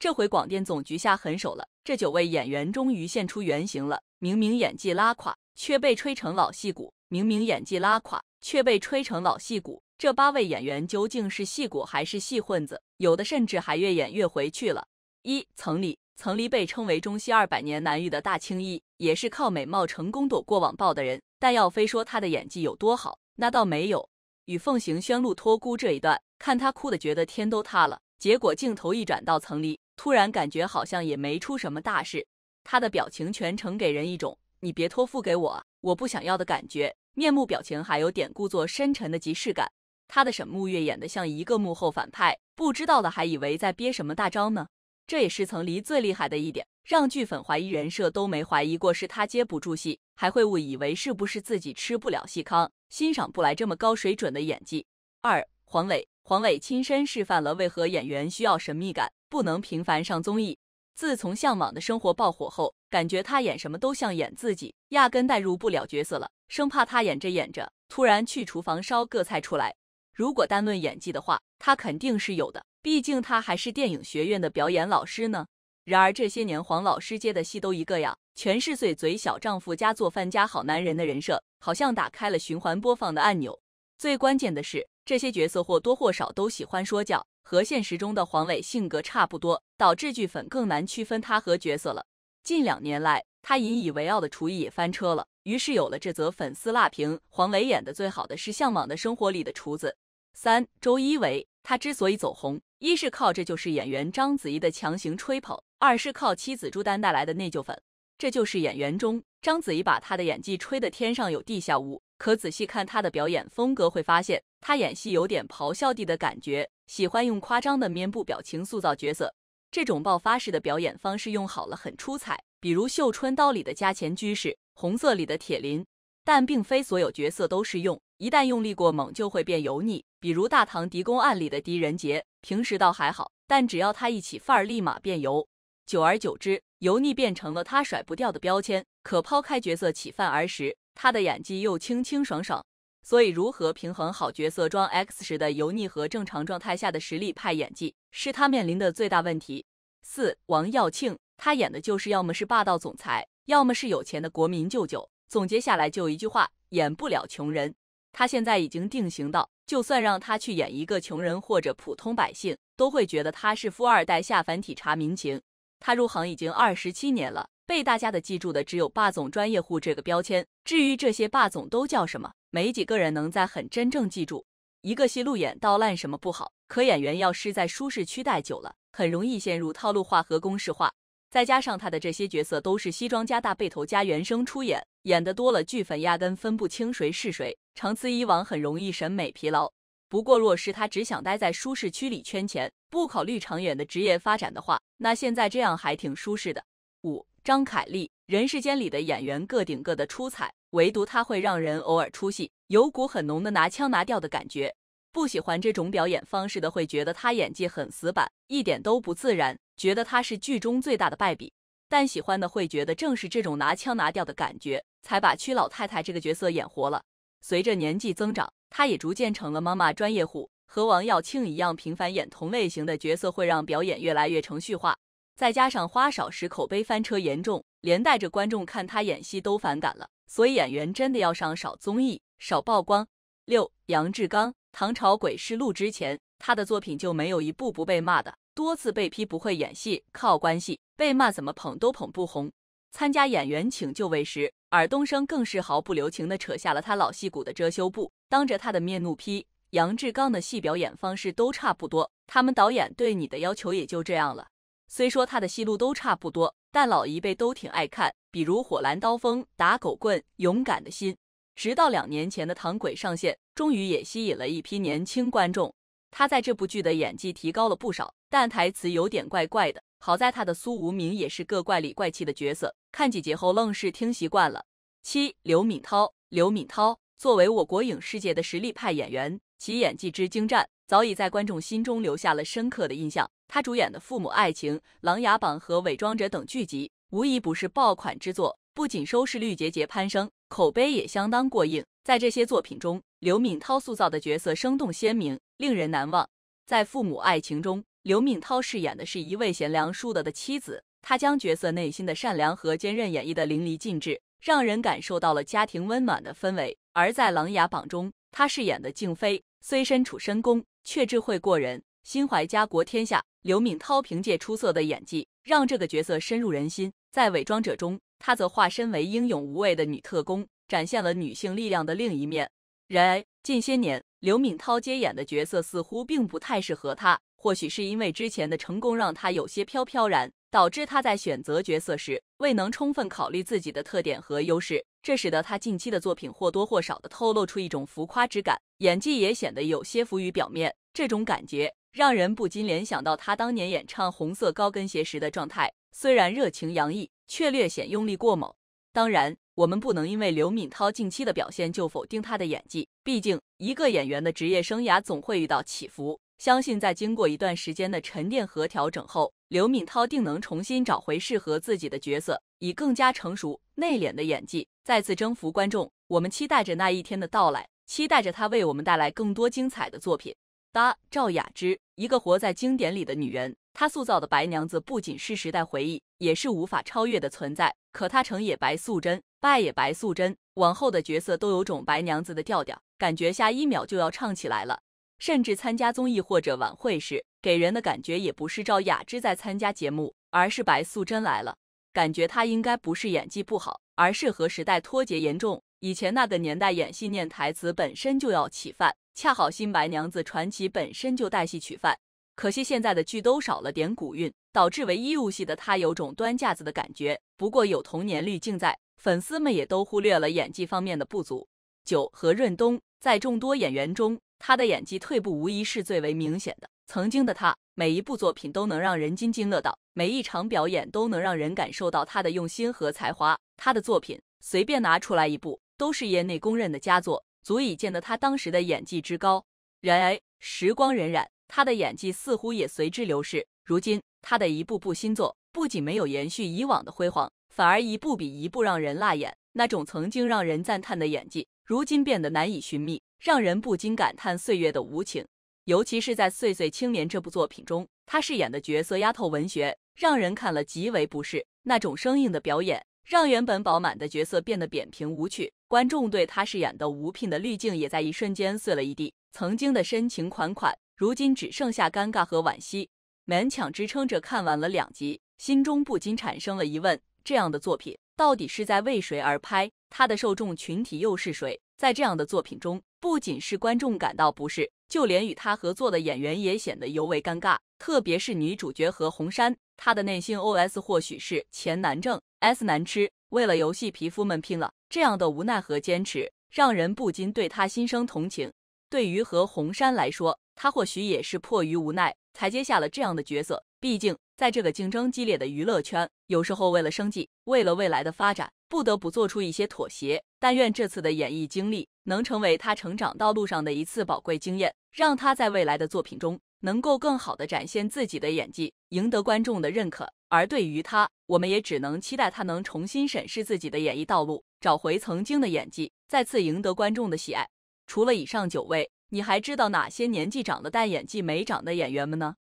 这回广电总局下狠手了，这九位演员终于现出原形了。明明演技拉垮，却被吹成老戏骨；明明演技拉垮，却被吹成老戏骨。这八位演员究竟是戏骨还是戏混子？有的甚至还越演越回去了。一曾黎，曾黎被称为中戏二百年难遇的大青衣，也是靠美貌成功躲过网暴的人。但要非说她的演技有多好，那倒没有。与凤行宣露托孤这一段，看他哭的觉得天都塌了，结果镜头一转到曾黎。突然感觉好像也没出什么大事，他的表情全程给人一种你别托付给我，我不想要的感觉，面目表情还有点故作深沉的即视感。他的沈木月演的像一个幕后反派，不知道的还以为在憋什么大招呢。这也是曾黎最厉害的一点，让剧粉怀疑人设都没怀疑过是他接不住戏，还会误以为是不是自己吃不了戏糠，欣赏不来这么高水准的演技。二黄磊。黄磊亲身示范了为何演员需要神秘感，不能频繁上综艺。自从《向往的生活》爆火后，感觉他演什么都像演自己，压根代入不了角色了。生怕他演着演着，突然去厨房烧个菜出来。如果单论演技的话，他肯定是有的，毕竟他还是电影学院的表演老师呢。然而这些年，黄老师接的戏都一个样，全是碎嘴小丈夫加做饭加好男人的人设，好像打开了循环播放的按钮。最关键的是。这些角色或多或少都喜欢说教，和现实中的黄磊性格差不多，导致剧粉更难区分他和角色了。近两年来，他引以为傲的厨艺也翻车了，于是有了这则粉丝辣评：黄磊演的最好的是《向往的生活》里的厨子。三周一围，他之所以走红，一是靠这就是演员章子怡的强行吹捧，二是靠妻子朱丹带来的内疚粉。这就是演员中，章子怡把他的演技吹得天上有地下无，可仔细看他的表演风格会发现。他演戏有点咆哮帝的感觉，喜欢用夸张的面部表情塑造角色。这种爆发式的表演方式用好了很出彩，比如《绣春刀》里的加钱居士，《红色》里的铁林。但并非所有角色都适用，一旦用力过猛就会变油腻。比如《大唐狄公案》里的狄仁杰，平时倒还好，但只要他一起范儿立马变油。久而久之，油腻变成了他甩不掉的标签。可抛开角色起范儿时，他的演技又清清爽爽。所以，如何平衡好角色装 X 时的油腻和正常状态下的实力派演技，是他面临的最大问题。四王耀庆，他演的就是要么是霸道总裁，要么是有钱的国民舅舅。总结下来就一句话，演不了穷人。他现在已经定型到，就算让他去演一个穷人或者普通百姓，都会觉得他是富二代下凡体察民情。他入行已经二十七年了，被大家的记住的只有霸总专业户这个标签。至于这些霸总都叫什么？没几个人能在很真正记住一个戏路演到烂什么不好，可演员要是在舒适区待久了，很容易陷入套路化和公式化。再加上他的这些角色都是西装加大背头加原声出演，演的多了，剧粉压根分不清谁是谁，长此以往很容易审美疲劳。不过，若是他只想待在舒适区里圈钱，不考虑长远的职业发展的话，那现在这样还挺舒适的。五。张凯丽《人世间》里的演员各顶各的出彩，唯独她会让人偶尔出戏，有股很浓的拿腔拿调的感觉。不喜欢这种表演方式的会觉得她演技很死板，一点都不自然，觉得她是剧中最大的败笔。但喜欢的会觉得正是这种拿腔拿调的感觉，才把屈老太太这个角色演活了。随着年纪增长，她也逐渐成了妈妈专业户，和王耀庆一样频繁演同类型的角色，会让表演越来越程序化。再加上花少时口碑翻车严重，连带着观众看他演戏都反感了，所以演员真的要上少综艺，少曝光。六，杨志刚，《唐朝诡事录》之前，他的作品就没有一部不被骂的，多次被批不会演戏，靠关系，被骂怎么捧都捧不红。参加《演员请就位》时，尔冬升更是毫不留情的扯下了他老戏骨的遮羞布，当着他的面怒批杨志刚的戏表演方式都差不多，他们导演对你的要求也就这样了。虽说他的戏路都差不多，但老一辈都挺爱看，比如《火蓝刀锋》《打狗棍》《勇敢的心》，直到两年前的《唐诡》上线，终于也吸引了一批年轻观众。他在这部剧的演技提高了不少，但台词有点怪怪的。好在他的苏无名也是个怪里怪气的角色，看几集后愣是听习惯了。七刘敏涛，刘敏涛作为我国影世界的实力派演员，其演技之精湛早已在观众心中留下了深刻的印象。他主演的《父母爱情》《琅琊榜》和《伪装者》等剧集，无一不是爆款之作，不仅收视率节节攀升，口碑也相当过硬。在这些作品中，刘敏涛塑造的角色生动鲜明，令人难忘。在《父母爱情》中，刘敏涛饰演的是一位贤良淑德的妻子，她将角色内心的善良和坚韧演绎得淋漓尽致，让人感受到了家庭温暖的氛围。而在《琅琊榜》中，她饰演的静妃虽身处深宫，却智慧过人，心怀家国天下。刘敏涛凭借出色的演技，让这个角色深入人心。在《伪装者》中，她则化身为英勇无畏的女特工，展现了女性力量的另一面。然而，近些年刘敏涛接演的角色似乎并不太适合她，或许是因为之前的成功让她有些飘飘然，导致她在选择角色时未能充分考虑自己的特点和优势，这使得她近期的作品或多或少的透露出一种浮夸之感，演技也显得有些浮于表面。这种感觉。让人不禁联想到他当年演唱《红色高跟鞋》时的状态，虽然热情洋溢，却略显用力过猛。当然，我们不能因为刘敏涛近期的表现就否定她的演技。毕竟，一个演员的职业生涯总会遇到起伏。相信在经过一段时间的沉淀和调整后，刘敏涛定能重新找回适合自己的角色，以更加成熟、内敛的演技再次征服观众。我们期待着那一天的到来，期待着她为我们带来更多精彩的作品。八赵雅芝，一个活在经典里的女人。她塑造的白娘子不仅是时代回忆，也是无法超越的存在。可她成也白素贞，败也白素贞，往后的角色都有种白娘子的调调，感觉下一秒就要唱起来了。甚至参加综艺或者晚会时，给人的感觉也不是赵雅芝在参加节目，而是白素贞来了。感觉她应该不是演技不好，而是和时代脱节严重。以前那个年代演戏念台词本身就要起范，恰好《新白娘子传奇》本身就带戏曲范，可惜现在的剧都少了点古韵，导致唯一入戏的他有种端架子的感觉。不过有童年滤镜在，粉丝们也都忽略了演技方面的不足。九何润东在众多演员中，他的演技退步无疑是最为明显的。曾经的他，每一部作品都能让人津津乐道，每一场表演都能让人感受到他的用心和才华。他的作品随便拿出来一部。都是业内公认的佳作，足以见得他当时的演技之高。然而时光荏苒，他的演技似乎也随之流逝。如今，他的一步步新作不仅没有延续以往的辉煌，反而一部比一部让人辣眼。那种曾经让人赞叹的演技，如今变得难以寻觅，让人不禁感叹岁月的无情。尤其是在《岁岁青年》这部作品中，他饰演的角色丫头文学，让人看了极为不适。那种生硬的表演。让原本饱满的角色变得扁平无趣，观众对他饰演的吴聘的滤镜也在一瞬间碎了一地。曾经的深情款款，如今只剩下尴尬和惋惜。勉强支撑着看完了两集，心中不禁产生了疑问：这样的作品到底是在为谁而拍？他的受众群体又是谁？在这样的作品中，不仅是观众感到不适，就连与他合作的演员也显得尤为尴尬，特别是女主角何红珊，他的内心 OS 或许是钱难挣，S 难吃，为了游戏皮肤们拼了。这样的无奈和坚持，让人不禁对他心生同情。对于和红杉来说，他或许也是迫于无奈才接下了这样的角色。毕竟，在这个竞争激烈的娱乐圈，有时候为了生计，为了未来的发展，不得不做出一些妥协。但愿这次的演艺经历能成为他成长道路上的一次宝贵经验，让他在未来的作品中。能够更好的展现自己的演技，赢得观众的认可。而对于他，我们也只能期待他能重新审视自己的演艺道路，找回曾经的演技，再次赢得观众的喜爱。除了以上九位，你还知道哪些年纪长了但演技没长的演员们呢？